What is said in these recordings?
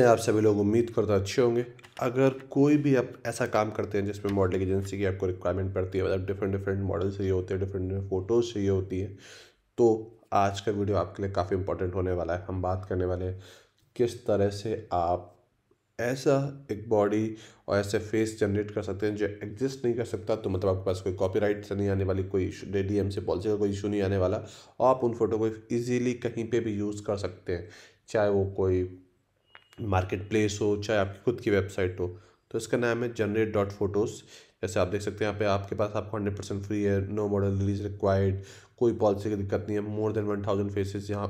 आप सभी लोग उम्मीद करते अच्छे होंगे अगर कोई भी आप ऐसा काम करते हैं जिसमें मॉडलिंग एजेंसी की आपको रिक्वायरमेंट पड़ती है मतलब डिफरेंट डिफरेंट मॉडल चाहिए होते हैं डिफरेंट डिफरेंट फोटोज चाहिए होती है तो आज का वीडियो आपके लिए काफ़ी इंपॉर्टेंट होने वाला है हम बात करने वाले हैं किस तरह से आप ऐसा एक बॉडी और ऐसे फेस जनरेट कर सकते हैं जो एग्जिस्ट नहीं कर सकता तो मतलब आपके पास कोई कॉपीराइट से नहीं आने वाली कोई D D M C policy का कोई इशू नहीं आने वाला और आप उन फोटो को इजीली कहीं पे भी यूज़ कर सकते हैं चाहे वो कोई मार्केट प्लेस हो चाहे आपकी खुद की वेबसाइट हो तो इसका नाम है जनरेट डॉट फोटोज़ जैसे आप देख सकते हैं यहाँ पे आपके पास आपको हंड्रेड परसेंट फ्री है नो मॉडल रिलीज रिक्वायर्ड कोई पॉलिसी की दिक्कत नहीं है more than one thousand faces यहाँ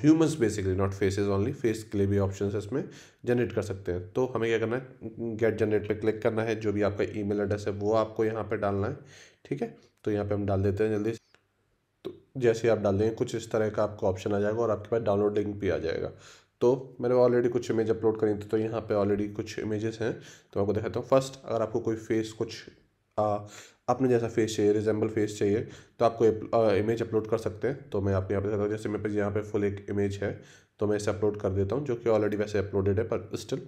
humans basically not faces only face के लिए भी ऑप्शन है इसमें जनरेट कर सकते हैं तो हमें क्या करना है गेट जनरेट पर क्लिक करना है जो भी आपका ई एड्रेस है वो आपको यहाँ पर डालना है ठीक है तो यहाँ पर हम डाल देते हैं जल्दी तो जैसे आप डाल देंगे कुछ इस तरह का आपको ऑप्शन आ जाएगा और आपके पास डाउनलोड लिंक भी आ जाएगा तो मैंने ऑलरेडी कुछ इमेज अपलोड करी थी तो यहाँ पे ऑलरेडी कुछ इमेजेस हैं तो मैं आपको दिखाता हूँ फर्स्ट अगर आपको कोई फेस कुछ आ, अपने जैसा फेस चाहिए रिजेंबल फेस चाहिए तो आपको कोई इमेज अपलोड कर सकते हैं तो मैं आपको यहाँ पर दिखाता हूँ जैसे मेरे पास यहाँ पर फुल एक इमेज है तो मैं इसे अपलोड कर देता हूँ जो कि ऑलरेडी वैसे अपलोडेड है पर स्टिल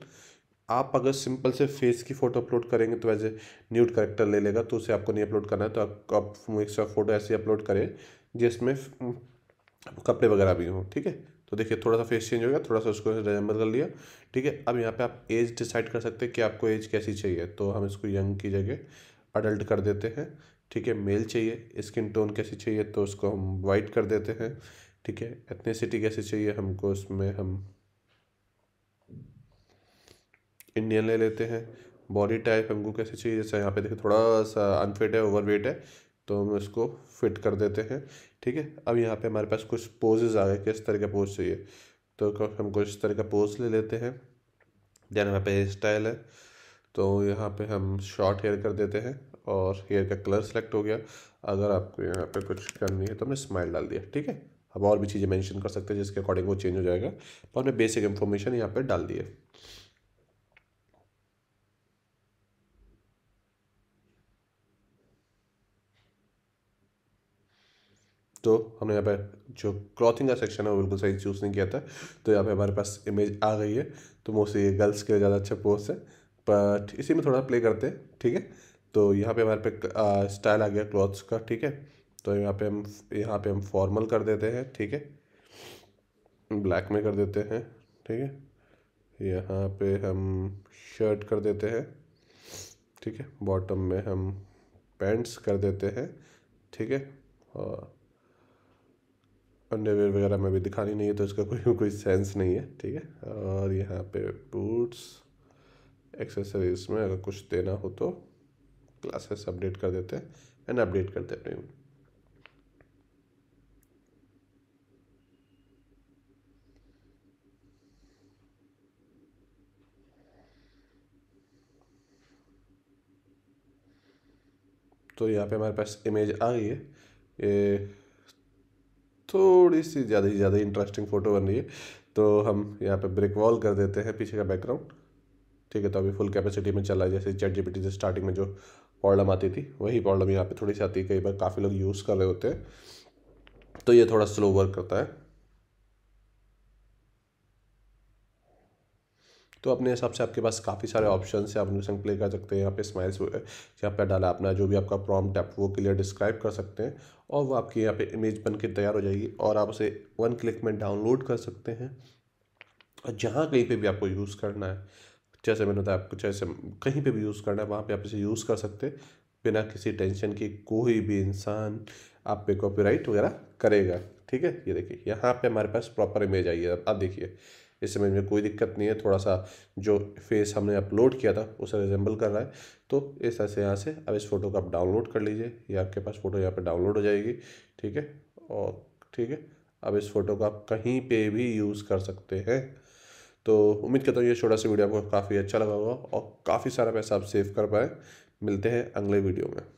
आप अगर सिंपल से फेस की फ़ोटो अपलोड करेंगे तो वैसे न्यूड करेक्टर ले लेगा तो उसे आपको नहीं अपलोड करना है तो आप, आप फ़ोटो ऐसी अपलोड करें जिसमें कपड़े वगैरह भी हों ठीक है तो देखिए थोड़ा सा फेस चेंज हो गया थोड़ा सा उसको रिजेंबल कर लिया ठीक है अब यहाँ पे आप एज डिसाइड कर सकते हैं कि आपको एज कैसी चाहिए तो हम इसको यंग की जगह अडल्ट कर देते हैं ठीक है मेल चाहिए स्किन टोन कैसी चाहिए तो उसको हम वाइट कर देते हैं ठीक है एथनीसिटी कैसी चाहिए हमको उसमें हम इंडियन ले लेते हैं बॉडी टाइप हमको कैसे चाहिए जैसे यहाँ पे देखिए थोड़ा सा अनफिट है ओवरवेट है तो हम इसको फिट कर देते हैं ठीक है अब यहाँ पे हमारे पास कुछ पोजेज आ गए किस तरह का पोज चाहिए तो हम कुछ इस तरह का पोज ले लेते हैं देन यहाँ पे हेयर स्टाइल है तो यहाँ पे हम शॉर्ट हेयर कर देते हैं और हेयर का कलर सेलेक्ट हो गया अगर आपको यहाँ पे कुछ करनी है तो हमने स्माइल डाल दिया ठीक है अब और भी चीज़ें मैंशन कर सकते हैं जिसके अकॉर्डिंग वो चेंज हो जाएगा पर हमने बेसिक इन्फॉर्मेशन यहाँ पर डाल दिया तो हमने यहाँ पे जो क्लॉथिंग का सेक्शन है वो बिल्कुल सही चूज़ नहीं किया था तो यहाँ पे हमारे पास इमेज आ गई है तो मोस्टली ये गर्ल्स के लिए ज़्यादा अच्छा पोस्ट है बट इसी में थोड़ा प्ले करते हैं ठीक है तो यहाँ पे हमारे पे स्टाइल आ गया क्लॉथ्स का ठीक है तो यहाँ पे हम यहाँ पे हम फॉर्मल कर देते हैं ठीक है ब्लैक में कर देते हैं ठीक है यहाँ पे हम शर्ट कर देते हैं ठीक है बॉटम में हम पैंट्स कर देते हैं ठीक है और अंडरवेयर वगैरह में भी दिखानी नहीं है तो इसका कोई कोई सेंस नहीं है ठीक है और यहाँ पे बूट्स एक्सेसरीज में अगर कुछ देना हो तो क्लासेस अपडेट कर देते हैं एंड अपडेट करते हैं अपने तो यहाँ पे हमारे पास इमेज आ गई है ये थोड़ी सी ज़्यादा ही ज़्यादा इंटरेस्टिंग फ़ोटो बन रही है तो हम यहाँ पे ब्रेक वॉल कर देते हैं पीछे का बैकग्राउंड ठीक है तो अभी फुल कैपेसिटी में चला है जैसे चैट जी से स्टार्टिंग में जो प्रॉब्लम आती थी वही प्रॉब्लम यहाँ पर थोड़ी सी आती है कई बार काफ़ी लोग यूज़ कर रहे होते हैं तो ये थोड़ा स्लो वर्क करता है तो अपने हिसाब से आपके पास काफ़ी सारे ऑप्शन है आप उनके संग प्ले कर सकते हैं यहाँ पे स्माइल्स यहाँ पे डाला अपना जो भी आपका प्रॉम्प्ट है वो क्लियर डिस्क्राइब कर सकते हैं और वो आपकी यहाँ पे इमेज बन के तैयार हो जाएगी और आप उसे वन क्लिक में डाउनलोड कर सकते हैं और जहाँ कहीं पर भी आपको यूज़ करना है जैसे मैंने बताया आपको जैसे कहीं पर भी यूज़ करना है वहाँ पर आप इसे यूज़ कर सकते बिना किसी टेंशन के कोई भी इंसान आप पे राइट वगैरह करेगा ठीक है ये देखिए यहाँ पे हमारे पास प्रॉपर इमेज आई है आप देखिए इस इमेज में कोई दिक्कत नहीं है थोड़ा सा जो फेस हमने अपलोड किया था उसे रिजेंबल कर रहा है तो इस तरह से यहाँ से अब इस फ़ोटो को आप डाउनलोड कर लीजिए ये आपके पास फ़ोटो यहाँ पर डाउनलोड हो जाएगी ठीक है और ठीक है अब इस फ़ोटो को आप कहीं पर भी यूज़ कर सकते हैं तो उम्मीद करता हूँ ये छोटा सा वीडियो आपको काफ़ी अच्छा लगा होगा और काफ़ी सारा पैसा आप सेव कर पाए मिलते हैं अगले वीडियो में